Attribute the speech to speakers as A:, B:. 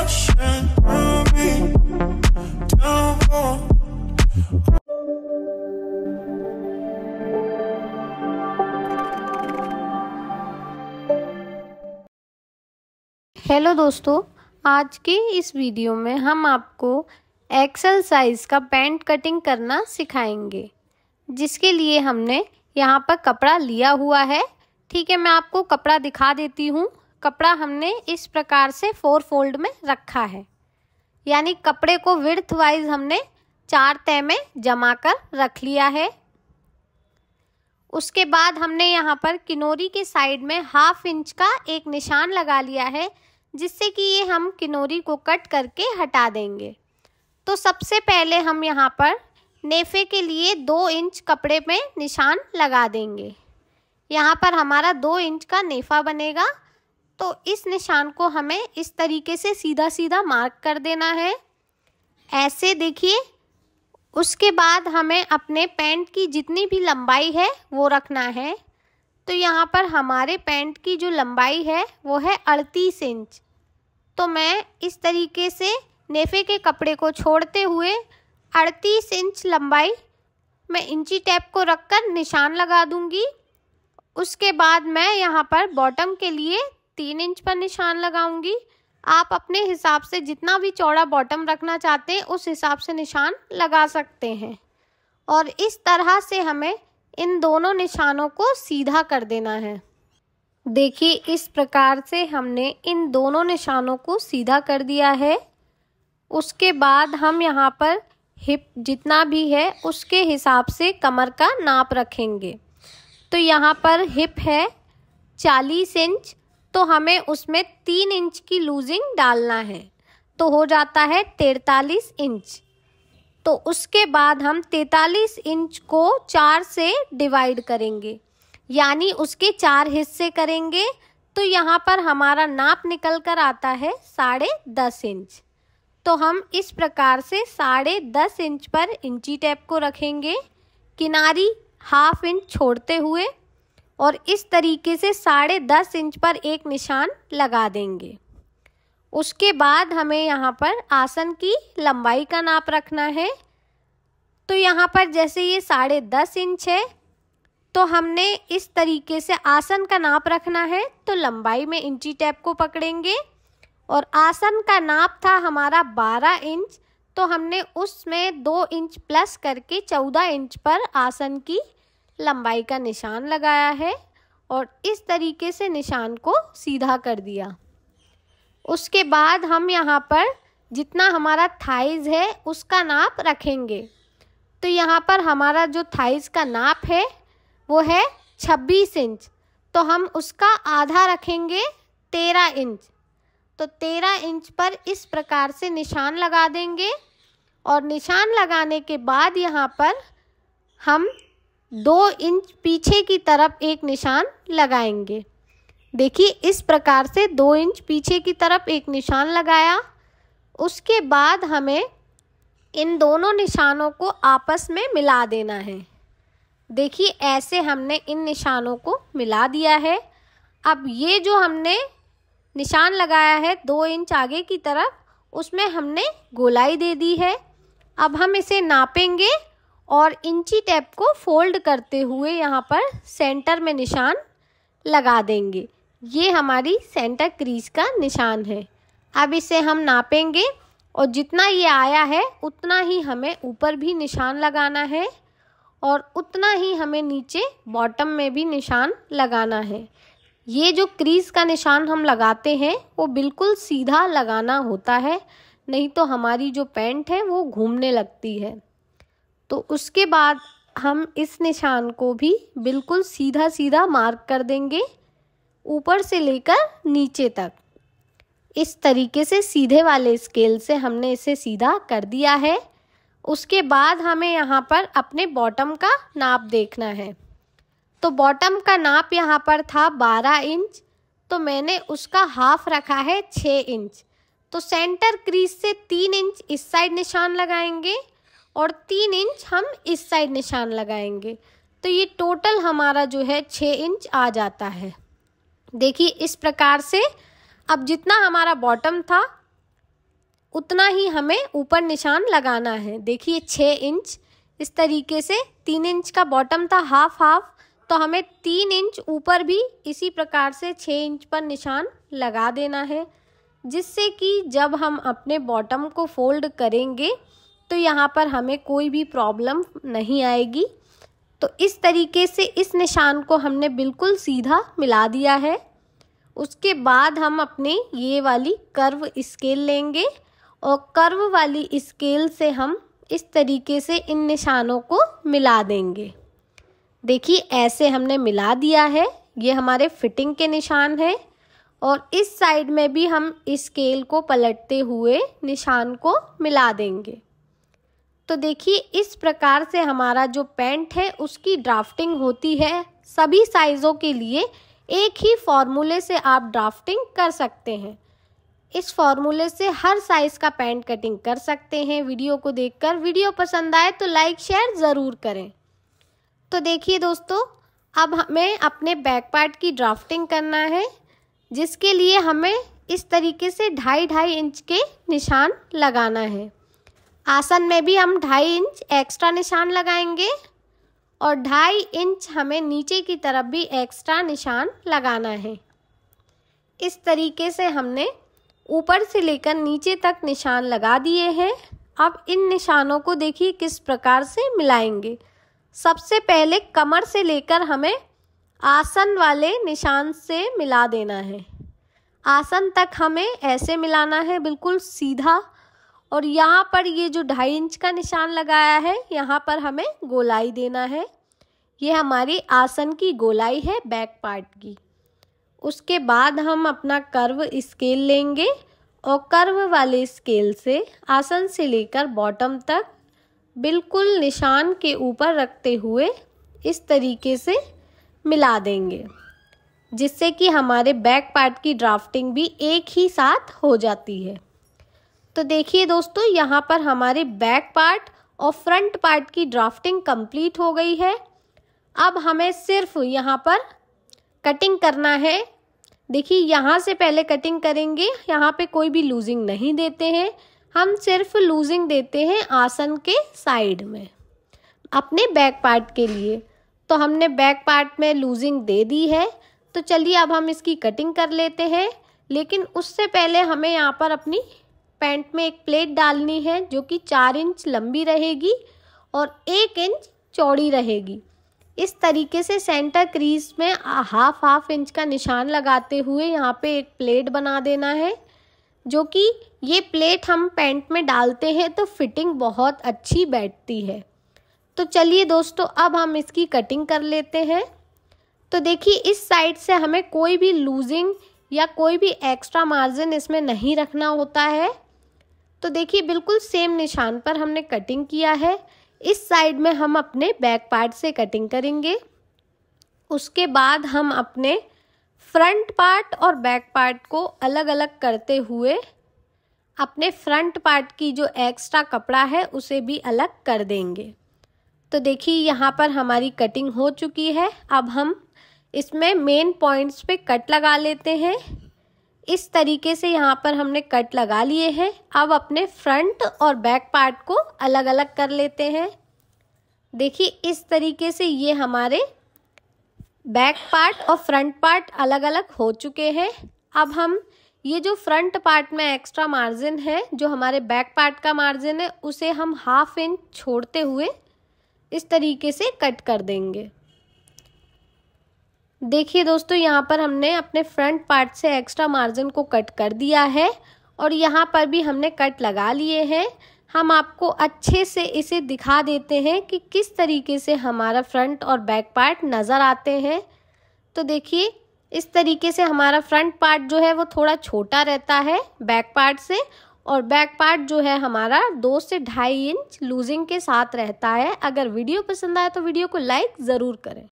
A: hello दोस्तों आज के इस वीडियो में हम आपको एक्सल साइज़ का पैंट कटिंग करना सिखाएंगे जिसके लिए हमने यहाँ पर कपड़ा लिया हुआ है ठीक है मैं आपको कपड़ा दिखा देती हूँ कपड़ा हमने इस प्रकार से फोर फोल्ड में रखा है यानी कपड़े को विर्थ वाइज हमने चार तय में जमा कर रख लिया है उसके बाद हमने यहाँ पर किनोरी के साइड में हाफ इंच का एक निशान लगा लिया है जिससे कि ये हम किनोरी को कट करके हटा देंगे तो सबसे पहले हम यहाँ पर नेफे के लिए दो इंच कपड़े में निशान लगा देंगे यहाँ पर हमारा दो इंच का नेफा बनेगा तो इस निशान को हमें इस तरीके से सीधा सीधा मार्क कर देना है ऐसे देखिए उसके बाद हमें अपने पैंट की जितनी भी लंबाई है वो रखना है तो यहाँ पर हमारे पैंट की जो लंबाई है वो है अड़तीस इंच तो मैं इस तरीके से नेफे के कपड़े को छोड़ते हुए अड़तीस इंच लंबाई मैं इंची टैप को रखकर निशान लगा दूंगी उसके बाद मैं यहाँ पर बॉटम के लिए तीन इंच पर निशान लगाऊंगी आप अपने हिसाब से जितना भी चौड़ा बॉटम रखना चाहते हैं उस हिसाब से निशान लगा सकते हैं और इस तरह से हमें इन दोनों निशानों को सीधा कर देना है देखिए इस प्रकार से हमने इन दोनों निशानों को सीधा कर दिया है उसके बाद हम यहाँ पर हिप जितना भी है उसके हिसाब से कमर का नाप रखेंगे तो यहाँ पर हिप है चालीस इंच तो हमें उसमें तीन इंच की लूजिंग डालना है तो हो जाता है तैतालीस इंच तो उसके बाद हम तैतालीस इंच को चार से डिवाइड करेंगे यानी उसके चार हिस्से करेंगे तो यहाँ पर हमारा नाप निकल कर आता है साढ़े दस इंच तो हम इस प्रकार से साढ़े दस इंच पर इंची टेप को रखेंगे किनारी हाफ इंच छोड़ते हुए और इस तरीके से साढ़े दस इंच पर एक निशान लगा देंगे उसके बाद हमें यहाँ पर आसन की लंबाई का नाप रखना है तो यहाँ पर जैसे ये साढ़े दस इंच है तो हमने इस तरीके से आसन का नाप रखना है तो लंबाई में इंची टैप को पकड़ेंगे और आसन का नाप था हमारा बारह इंच तो हमने उसमें दो इंच प्लस करके चौदह इंच पर आसन की लंबाई का निशान लगाया है और इस तरीके से निशान को सीधा कर दिया उसके बाद हम यहाँ पर जितना हमारा थाइज है उसका नाप रखेंगे तो यहाँ पर हमारा जो थाइज का नाप है वो है छब्बीस इंच तो हम उसका आधा रखेंगे तेरह इंच तो तेरह इंच पर इस प्रकार से निशान लगा देंगे और निशान लगाने के बाद यहाँ पर हम दो इंच पीछे की तरफ एक निशान लगाएंगे देखिए इस प्रकार से दो इंच पीछे की तरफ एक निशान लगाया उसके बाद हमें इन दोनों निशानों को आपस में मिला देना है देखिए ऐसे हमने इन निशानों को मिला दिया है अब ये जो हमने निशान लगाया है दो इंच आगे की तरफ उसमें हमने गोलाई दे दी है अब हम इसे नापेंगे और इंची टेप को फोल्ड करते हुए यहाँ पर सेंटर में निशान लगा देंगे ये हमारी सेंटर क्रीज का निशान है अब इसे हम नापेंगे और जितना ये आया है उतना ही हमें ऊपर भी निशान लगाना है और उतना ही हमें नीचे बॉटम में भी निशान लगाना है ये जो क्रीज का निशान हम लगाते हैं वो बिल्कुल सीधा लगाना होता है नहीं तो हमारी जो पैंट है वो घूमने लगती है तो उसके बाद हम इस निशान को भी बिल्कुल सीधा सीधा मार्क कर देंगे ऊपर से लेकर नीचे तक इस तरीके से सीधे वाले स्केल से हमने इसे सीधा कर दिया है उसके बाद हमें यहाँ पर अपने बॉटम का नाप देखना है तो बॉटम का नाप यहाँ पर था बारह इंच तो मैंने उसका हाफ रखा है छः इंच तो सेंटर क्रीज से तीन इंच इस साइड निशान लगाएंगे और तीन इंच हम इस साइड निशान लगाएंगे तो ये टोटल हमारा जो है छः इंच आ जाता है देखिए इस प्रकार से अब जितना हमारा बॉटम था उतना ही हमें ऊपर निशान लगाना है देखिए छः इंच इस तरीके से तीन इंच का बॉटम था हाफ हाफ तो हमें तीन इंच ऊपर भी इसी प्रकार से छः इंच पर निशान लगा देना है जिससे कि जब हम अपने बॉटम को फोल्ड करेंगे तो यहाँ पर हमें कोई भी प्रॉब्लम नहीं आएगी तो इस तरीके से इस निशान को हमने बिल्कुल सीधा मिला दिया है उसके बाद हम अपने ये वाली कर्व स्केल लेंगे और कर्व वाली स्केल से हम इस तरीके से इन निशानों को मिला देंगे देखिए ऐसे हमने मिला दिया है ये हमारे फिटिंग के निशान हैं और इस साइड में भी हम स्केल को पलटते हुए निशान को मिला देंगे तो देखिए इस प्रकार से हमारा जो पैंट है उसकी ड्राफ्टिंग होती है सभी साइज़ों के लिए एक ही फॉर्मूले से आप ड्राफ्टिंग कर सकते हैं इस फॉर्मूले से हर साइज़ का पैंट कटिंग कर सकते हैं वीडियो को देखकर वीडियो पसंद आए तो लाइक शेयर ज़रूर करें तो देखिए दोस्तों अब हमें अपने बैक पार्ट की ड्राफ्टिंग करना है जिसके लिए हमें इस तरीके से ढाई ढाई इंच के निशान लगाना है आसन में भी हम ढाई इंच एक्स्ट्रा निशान लगाएंगे और ढाई इंच हमें नीचे की तरफ भी एक्स्ट्रा निशान लगाना है इस तरीके से हमने ऊपर से लेकर नीचे तक निशान लगा दिए हैं अब इन निशानों को देखिए किस प्रकार से मिलाएंगे सबसे पहले कमर से लेकर हमें आसन वाले निशान से मिला देना है आसन तक हमें ऐसे मिलाना है बिल्कुल सीधा और यहाँ पर ये जो ढाई इंच का निशान लगाया है यहाँ पर हमें गोलाई देना है ये हमारी आसन की गोलाई है बैक पार्ट की उसके बाद हम अपना कर्व स्केल लेंगे और कर्व वाले स्केल से आसन से लेकर बॉटम तक बिल्कुल निशान के ऊपर रखते हुए इस तरीके से मिला देंगे जिससे कि हमारे बैक पार्ट की ड्राफ्टिंग भी एक ही साथ हो जाती है तो देखिए दोस्तों यहाँ पर हमारे बैक पार्ट और फ्रंट पार्ट की ड्राफ्टिंग कंप्लीट हो गई है अब हमें सिर्फ यहाँ पर कटिंग करना है देखिए यहाँ से पहले कटिंग करेंगे यहाँ पे कोई भी लूजिंग नहीं देते हैं हम सिर्फ लूजिंग देते हैं आसन के साइड में अपने बैक पार्ट के लिए तो हमने बैक पार्ट में लूजिंग दे दी है तो चलिए अब हम इसकी कटिंग कर लेते हैं लेकिन उससे पहले हमें यहाँ पर अपनी पैंट में एक प्लेट डालनी है जो कि चार इंच लंबी रहेगी और एक इंच चौड़ी रहेगी इस तरीके से सेंटर क्रीज में हाफ हाफ इंच का निशान लगाते हुए यहाँ पे एक प्लेट बना देना है जो कि ये प्लेट हम पैंट में डालते हैं तो फिटिंग बहुत अच्छी बैठती है तो चलिए दोस्तों अब हम इसकी कटिंग कर लेते हैं तो देखिए इस साइड से हमें कोई भी लूजिंग या कोई भी एक्स्ट्रा मार्जिन इसमें नहीं रखना होता है तो देखिए बिल्कुल सेम निशान पर हमने कटिंग किया है इस साइड में हम अपने बैक पार्ट से कटिंग करेंगे उसके बाद हम अपने फ्रंट पार्ट और बैक पार्ट को अलग अलग करते हुए अपने फ्रंट पार्ट की जो एक्स्ट्रा कपड़ा है उसे भी अलग कर देंगे तो देखिए यहाँ पर हमारी कटिंग हो चुकी है अब हम इसमें मेन पॉइंट्स पे कट लगा लेते हैं इस तरीके से यहाँ पर हमने कट लगा लिए हैं अब अपने फ्रंट और बैक पार्ट को अलग अलग कर लेते हैं देखिए इस तरीके से ये हमारे बैक पार्ट और फ्रंट पार्ट अलग अलग हो चुके हैं अब हम ये जो फ्रंट पार्ट में एक्स्ट्रा मार्जिन है जो हमारे बैक पार्ट का मार्जिन है उसे हम हाफ इंच छोड़ते हुए इस तरीके से कट कर देंगे देखिए दोस्तों यहाँ पर हमने अपने फ्रंट पार्ट से एक्स्ट्रा मार्जिन को कट कर दिया है और यहाँ पर भी हमने कट लगा लिए हैं हम आपको अच्छे से इसे दिखा देते हैं कि किस तरीके से हमारा फ्रंट और बैक पार्ट नज़र आते हैं तो देखिए इस तरीके से हमारा फ्रंट पार्ट जो है वो थोड़ा छोटा रहता है बैक पार्ट से और बैक पार्ट जो है हमारा दो से ढाई इंच लूजिंग के साथ रहता है अगर वीडियो पसंद आए तो वीडियो को लाइक ज़रूर करें